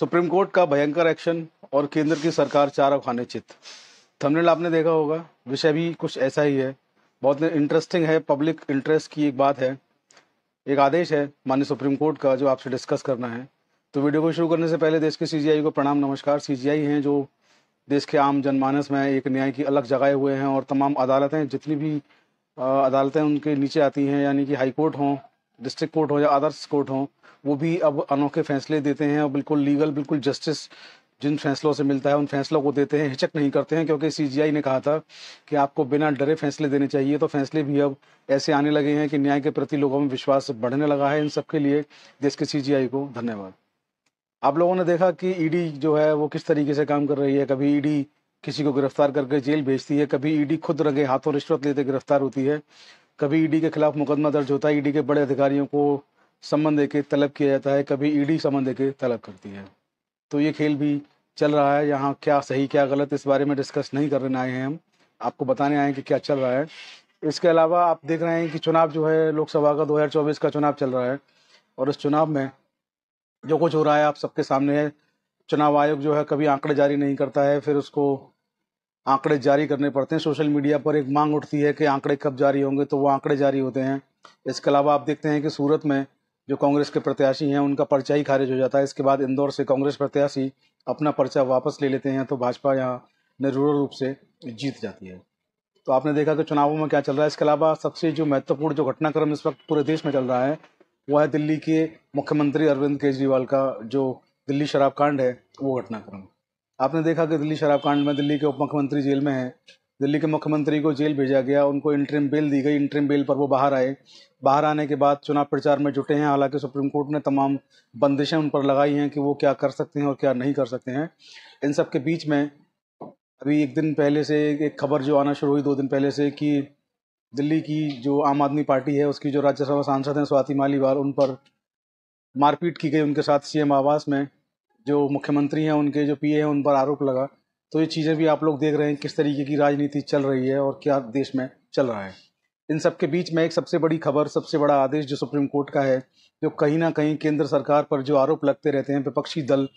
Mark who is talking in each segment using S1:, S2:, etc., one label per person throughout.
S1: supreme court का भयंकर action और केंद्र की सरकार चार खाने चित थंबनेल आपने देखा होगा विषय भी कुछ ऐसा ही है बहुत इंटरेस्टिंग है पब्लिक इंटरेस्ट की एक बात है एक आदेश है माननीय सुप्रीम कोर्ट का जो आपसे डिस्कस करना है तो वीडियो को शुरू करने से पहले देश के सीजीआई को प्रणाम नमस्कार सीजीआई हैं जो देश के आम जनमानस में एक न्याय की अलग जगह हुए हैं और तमाम अदालतें जितनी भी अदालतें उनके नीचे आती हैं यानी कि हाईकोर्ट हों डिस्ट्रिक्ट कोर्ट हो या अदर्स कोर्ट हो वो भी अब अनोखे फैसले देते हैं और बिल्कुल लीगल बिल्कुल जस्टिस जिन फैसलों से मिलता है उन फैसलों को देते हैं हिचक नहीं करते हैं क्योंकि सीजीआई ने कहा था कि आपको बिना डरे फैसले देने चाहिए तो फैसले भी अब ऐसे आने लगे हैं कि न्याय के प्रति लोगों में विश्वास बढ़ने लगा है इन सबके लिए देश के सीजीआई को धन्यवाद आप लोगों ने देखा कि ईडी e जो है वो किस तरीके से काम कर रही है कभी ईडी e किसी को गिरफ्तार करके जेल भेजती है कभी ईडी e खुद रंगे हाथों रिश्वत लेते गिरफ्तार होती है कभी ईडी e के खिलाफ मुकदमा दर्ज होता है ईडी e के बड़े अधिकारियों को समन दे के तलब किया जाता है कभी ईडी समन दे के तलब करती है तो ये खेल भी चल रहा है यहाँ क्या सही क्या गलत इस बारे में डिस्कस नहीं करने आए हैं हम आपको बताने आए हैं कि क्या चल रहा है इसके अलावा आप देख रहे हैं कि चुनाव जो है लोकसभा का 2024 का चुनाव चल रहा है और इस चुनाव में जो कुछ हो रहा है आप सबके सामने है चुनाव आयोग जो है कभी आंकड़े जारी नहीं करता है फिर उसको आंकड़े जारी करने पड़ते हैं सोशल मीडिया पर एक मांग उठती है कि आंकड़े कब जारी होंगे तो वो आंकड़े जारी होते हैं इसके अलावा आप देखते हैं कि सूरत में जो कांग्रेस के प्रत्याशी हैं उनका पर्चा ही खारिज हो जाता है इसके बाद इंदौर से कांग्रेस प्रत्याशी अपना पर्चा वापस ले लेते हैं तो भाजपा यहाँ निरूढ़ रूप से जीत जाती है तो आपने देखा कि चुनावों में क्या चल रहा है इसके अलावा सबसे जो महत्वपूर्ण जो घटनाक्रम इस वक्त पूरे देश में चल रहा है वह है दिल्ली के मुख्यमंत्री अरविंद केजरीवाल का जो दिल्ली शराब कांड है वो घटनाक्रम आपने देखा कि दिल्ली शराब कांड में दिल्ली के उप मुख्यमंत्री जेल में है दिल्ली के मुख्यमंत्री को जेल भेजा गया उनको इंटरिम बेल दी गई इंटरिम बेल पर वो बाहर आए बाहर आने के बाद चुनाव प्रचार में जुटे हैं हालांकि सुप्रीम कोर्ट ने तमाम बंदिशें उन पर लगाई हैं कि वो क्या कर सकते हैं और क्या नहीं कर सकते हैं इन सब के बीच में अभी एक दिन पहले से एक खबर जो आना शुरू हुई दो दिन पहले से कि दिल्ली की जो आम आदमी पार्टी है उसकी जो राज्यसभा सांसद हैं स्वाति मालीवाल उन पर मारपीट की गई उनके साथ सीएम आवास में जो मुख्यमंत्री हैं उनके जो पीए हैं उन पर आरोप लगा तो ये चीज़ें भी आप लोग देख रहे हैं किस तरीके की राजनीति चल रही है और क्या देश में चल रहा है इन सब के बीच में एक सबसे बड़ी खबर सबसे बड़ा आदेश जो सुप्रीम कोर्ट का है जो कहीं ना कहीं केंद्र सरकार पर जो आरोप लगते रहते हैं विपक्षी दल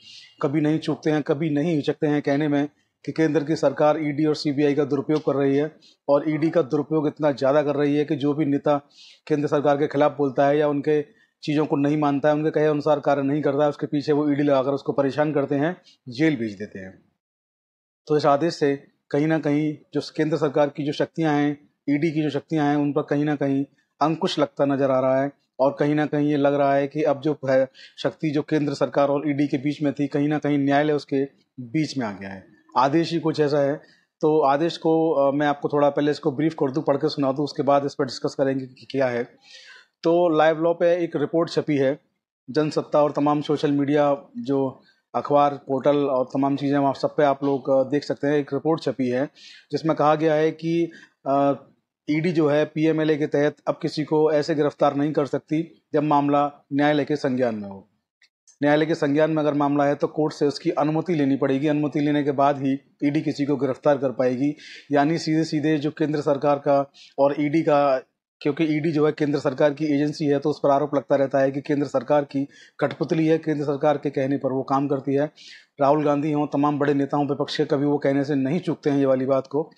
S1: कभी नहीं चूकते हैं कभी नहीं हिचकते हैं कहने में कि केंद्र की सरकार ईडी और सीबीआई का दुरुपयोग कर रही है और ईडी का दुरुपयोग इतना ज़्यादा कर रही है कि जो भी नेता केंद्र सरकार के खिलाफ बोलता है या उनके चीज़ों को नहीं मानता है उनके कहे अनुसार कार्य नहीं करता है उसके पीछे वो ईडी लगाकर उसको परेशान करते हैं जेल भेज देते हैं तो इस आदेश से कहीं ना कहीं जो केंद्र सरकार की जो शक्तियाँ हैं ईडी की जो शक्तियाँ हैं उन पर कहीं ना कहीं अंकुश लगता नज़र आ रहा है और कहीं ना कहीं ये लग रहा है कि अब जो है शक्ति जो केंद्र सरकार और ईडी के बीच में थी कहीं ना कहीं न्यायालय उसके बीच में आ गया है आदेश ही कुछ ऐसा है तो आदेश को मैं आपको थोड़ा पहले इसको ब्रीफ कर दूँ पढ़ के सुना दूँ उसके बाद इस पर डिस्कस करेंगे कि क्या है तो लाइव लॉ पे एक रिपोर्ट छपी है जनसत्ता और तमाम सोशल मीडिया जो अखबार पोर्टल और तमाम चीज़ें वहाँ सब पे आप लोग देख सकते हैं एक रिपोर्ट छपी है जिसमें कहा गया है कि ईडी जो है पीएमएलए के तहत अब किसी को ऐसे गिरफ्तार नहीं कर सकती जब मामला न्यायालय के संज्ञान में हो न्यायालय के संज्ञान में अगर मामला है तो कोर्ट से उसकी अनुमति लेनी पड़ेगी अनुमति लेने के बाद ही ईडी किसी को गिरफ्तार कर पाएगी यानी सीधे सीधे जो केंद्र सरकार का और ईडी का क्योंकि ईडी e जो है केंद्र सरकार की एजेंसी है तो उस पर आरोप लगता रहता है कि केंद्र सरकार की कठपुतली है केंद्र सरकार के कहने पर वो काम करती है राहुल गांधी हों तमाम बड़े नेताओं विपक्ष के कभी वो कहने से नहीं चूकते हैं ये वाली बात को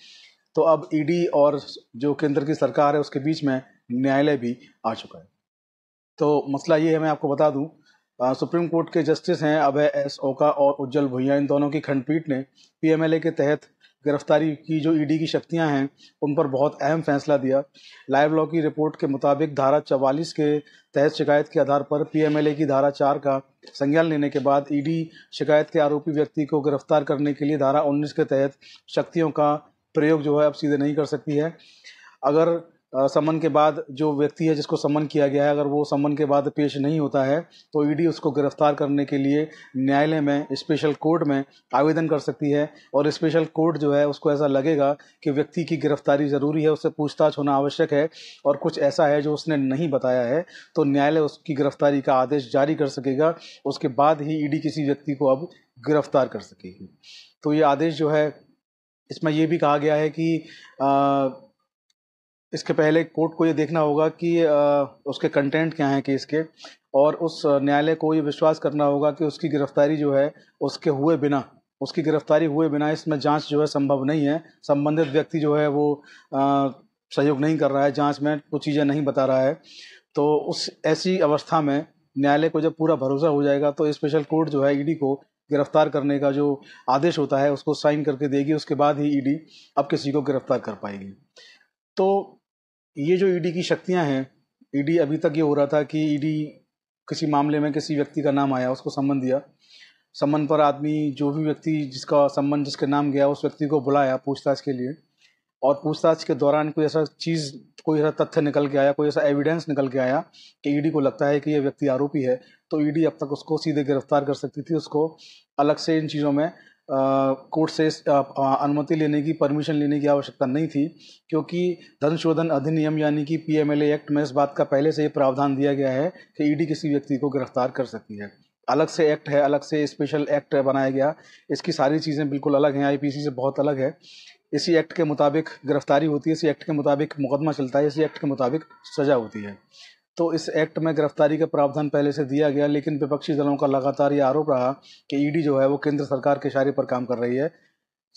S1: तो अब ईडी e और जो केंद्र की सरकार है उसके बीच में न्यायालय भी आ चुका है तो मसला ये है मैं आपको बता दूँ सुप्रीम कोर्ट के जस्टिस हैं अभय एस ओका और उज्जवल भुइया इन दोनों की खंडपीठ ने पीएमएलए के तहत गिरफ्तारी की जो ईडी e की शक्तियां हैं उन पर बहुत अहम फैसला दिया लाइव लॉ की रिपोर्ट के मुताबिक धारा चवालीस के तहत शिकायत के आधार पर पीएमएलए की धारा चार का संज्ञान लेने के बाद ईडी e शिकायत के आरोपी व्यक्ति को गिरफ्तार करने के लिए धारा उन्नीस के तहत शक्तियों का प्रयोग जो है अब सीधे नहीं कर सकती है अगर समन के बाद जो व्यक्ति है जिसको समन किया गया है अगर वो समन के बाद पेश नहीं होता है तो ईडी e उसको गिरफ्तार करने के लिए न्यायालय में स्पेशल कोर्ट में आवेदन कर सकती है और स्पेशल कोर्ट जो है उसको ऐसा लगेगा कि व्यक्ति की गिरफ्तारी ज़रूरी है उससे पूछताछ होना आवश्यक है और कुछ ऐसा है जो उसने नहीं बताया है तो न्यायालय उसकी गिरफ्तारी का आदेश जारी कर सकेगा उसके बाद ही ई e किसी व्यक्ति को अब गिरफ्तार कर सकेगी तो ये आदेश जो है इसमें यह भी कहा गया है कि आ, इसके पहले कोर्ट को ये देखना होगा कि उसके कंटेंट क्या हैं केस के और उस न्यायालय को ये विश्वास करना होगा कि उसकी गिरफ्तारी जो है उसके हुए बिना उसकी गिरफ्तारी हुए बिना इसमें जांच जो है संभव नहीं है संबंधित व्यक्ति जो है वो सहयोग नहीं कर रहा है जांच में कुछ चीज़ें नहीं बता रहा है तो उस ऐसी अवस्था में न्यायालय को जब पूरा भरोसा हो जाएगा तो स्पेशल कोर्ट जो है ईडी e को गिरफ्तार करने का जो आदेश होता है उसको साइन करके देगी उसके बाद ही ईडी e अब किसी को गिरफ्तार कर पाएगी तो ये जो ईडी e की शक्तियाँ हैं ईडी e अभी तक ये हो रहा था कि ईडी e किसी मामले में किसी व्यक्ति का नाम आया उसको सम्मन दिया सम्मन पर आदमी जो भी व्यक्ति जिसका संबंध जिसके नाम गया उस व्यक्ति को बुलाया पूछताछ के लिए और पूछताछ के दौरान कोई ऐसा चीज़ कोई ऐसा तथ्य निकल के आया कोई ऐसा एविडेंस निकल के आया कि ईडी को लगता है कि यह व्यक्ति आरोपी है तो ईडी अब तक उसको सीधे गिरफ्तार कर सकती थी उसको अलग से इन चीज़ों में कोर्ट से अनुमति लेने की परमिशन लेने की आवश्यकता नहीं थी क्योंकि धन शोधन अधिनियम यानी कि पीएमएलए एक्ट में इस बात का पहले से ही प्रावधान दिया गया है कि ईडी e किसी व्यक्ति को गिरफ्तार कर सकती है अलग से एक्ट है अलग से स्पेशल एक्ट बनाया गया इसकी सारी चीज़ें बिल्कुल अलग हैं आईपीसी से बहुत अलग है इसी एक्ट के मुताबिक गिरफ्तारी होती है इसी एक्ट के मुताबिक मुकदमा चलता है इसी एक्ट के मुताबिक सज़ा होती है तो इस एक्ट में गिरफ्तारी का प्रावधान पहले से दिया गया लेकिन विपक्षी दलों का लगातार ये आरोप रहा कि ईडी e जो है वो केंद्र सरकार के इशारे पर काम कर रही है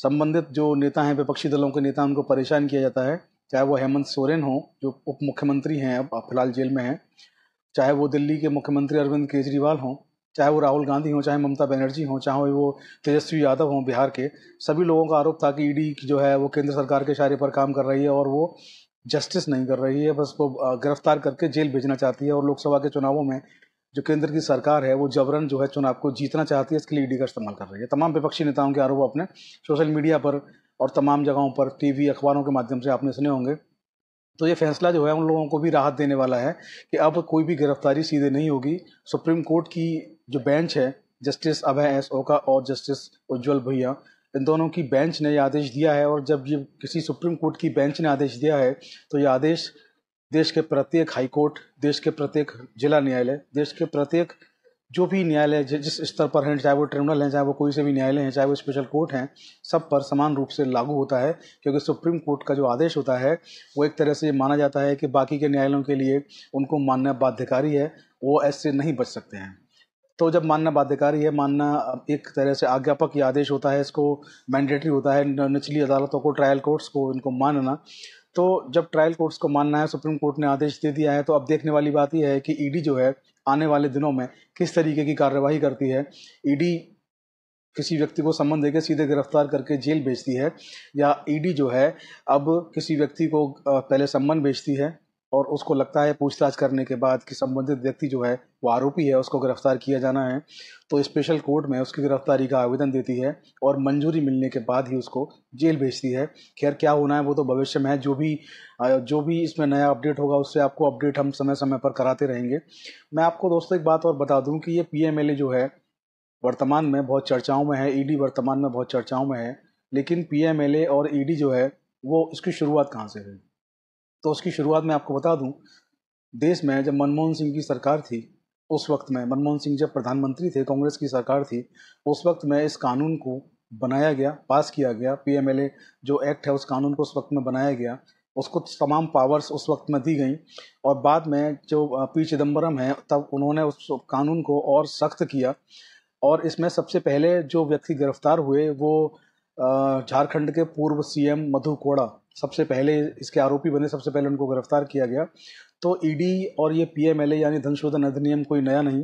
S1: संबंधित जो नेता हैं विपक्षी दलों के नेता उनको परेशान किया जाता है चाहे वो हेमंत सोरेन हो जो उप मुख्यमंत्री हैं अब फिलहाल जेल में हैं चाहे वो दिल्ली के मुख्यमंत्री अरविंद केजरीवाल हों चाहे वो राहुल गांधी हों चाहे ममता बनर्जी हों चाहे वो तेजस्वी यादव हों बिहार के सभी लोगों का आरोप था कि ईडी e जो है वो केंद्र सरकार के इशारे पर काम कर रही है और वो जस्टिस नहीं कर रही है बस वो गिरफ्तार करके जेल भेजना चाहती है और लोकसभा के चुनावों में जो केंद्र की सरकार है वो जबरन जो है चुनाव को जीतना चाहती है इसके लिए ईडी का इस्तेमाल कर रही है तमाम विपक्षी नेताओं के आरोप अपने सोशल मीडिया पर और तमाम जगहों पर टीवी अखबारों के माध्यम से आपने सुने होंगे तो ये फैसला जो है उन लोगों को भी राहत देने वाला है कि अब कोई भी गिरफ्तारी सीधे नहीं होगी सुप्रीम कोर्ट की जो बेंच है जस्टिस अभय एस ओका और जस्टिस उज्ज्वल भैया इन दोनों की बेंच ने यह आदेश दिया है और जब ये किसी सुप्रीम कोर्ट की बेंच ने आदेश दिया है तो ये आदेश देश के प्रत्येक हाई कोर्ट देश के प्रत्येक जिला न्यायालय देश के प्रत्येक जो भी न्यायालय जिस स्तर पर हैं चाहे वो ट्रिब्यूनल हैं चाहे वो कोई से भी न्यायालय हैं चाहे वो स्पेशल कोर्ट हैं सब पर समान रूप से लागू होता है क्योंकि सुप्रीम कोर्ट का जो आदेश होता है वो एक तरह से ये माना जाता है कि बाकी के न्यायालयों के लिए उनको मानना बाध्यकारी है वो ऐसे नहीं बच सकते हैं तो जब मानना बाध्यकारी है मानना एक तरह से आज्ञापक या आदेश होता है इसको मैंडेटरी होता है निचली अदालतों को ट्रायल कोर्ट्स को इनको मानना तो जब ट्रायल कोर्ट्स को मानना है सुप्रीम कोर्ट ने आदेश दे दिया है तो अब देखने वाली बात यह है कि ईडी e जो है आने वाले दिनों में किस तरीके की कार्यवाही करती है ईडी e किसी व्यक्ति को संबंध देकर सीधे गिरफ्तार करके जेल भेजती है या ईडी e जो है अब किसी व्यक्ति को पहले संबंध भेजती है और उसको लगता है पूछताछ करने के बाद कि संबंधित व्यक्ति जो है वो आरोपी है उसको गिरफ्तार किया जाना है तो स्पेशल कोर्ट में उसकी गिरफ्तारी का आवेदन देती है और मंजूरी मिलने के बाद ही उसको जेल भेजती है खैर क्या होना है वो तो भविष्य में है जो भी जो भी इसमें नया अपडेट होगा उससे आपको अपडेट हम समय समय पर कराते रहेंगे मैं आपको दोस्तों एक बात और बता दूँ कि ये पी जो है वर्तमान में बहुत चर्चाओं में है ईडी e वर्तमान में बहुत चर्चाओं में है लेकिन पीएमएलए और ईडी e जो है वो इसकी शुरुआत कहाँ से हुई तो उसकी शुरुआत मैं आपको बता दूं देश में जब मनमोहन सिंह की सरकार थी उस वक्त में मनमोहन सिंह जब प्रधानमंत्री थे कांग्रेस की सरकार थी उस वक्त में इस कानून को बनाया गया पास किया गया पीएमएलए जो एक्ट है उस कानून को उस वक्त में बनाया गया उसको तमाम पावर्स उस वक्त में दी गई और बाद में जो पी चिदम्बरम हैं तब उन्होंने उस कानून को और सख्त किया और इसमें सबसे पहले जो व्यक्ति गिरफ्तार हुए वो झारखंड के पूर्व सीएम मधु कोड़ा सबसे पहले इसके आरोपी बने सबसे पहले उनको गिरफ्तार किया गया तो ईडी e और ये पीएमएलए यानी धन शोधन अधिनियम कोई नया नहीं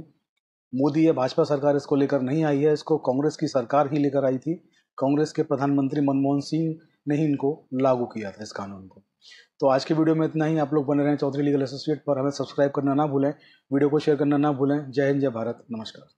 S1: मोदी या भाजपा सरकार इसको लेकर नहीं आई है इसको कांग्रेस की सरकार ही लेकर आई थी कांग्रेस के प्रधानमंत्री मनमोहन सिंह ने ही इनको लागू किया था इस कानून को तो आज के वीडियो में इतना ही आप लोग बने रहें चौधरी लीगल एसोसिएट पर हमें सब्सक्राइब करना ना भूलें वीडियो को शेयर करना ना भूलें जय हिंद जय भारत नमस्कार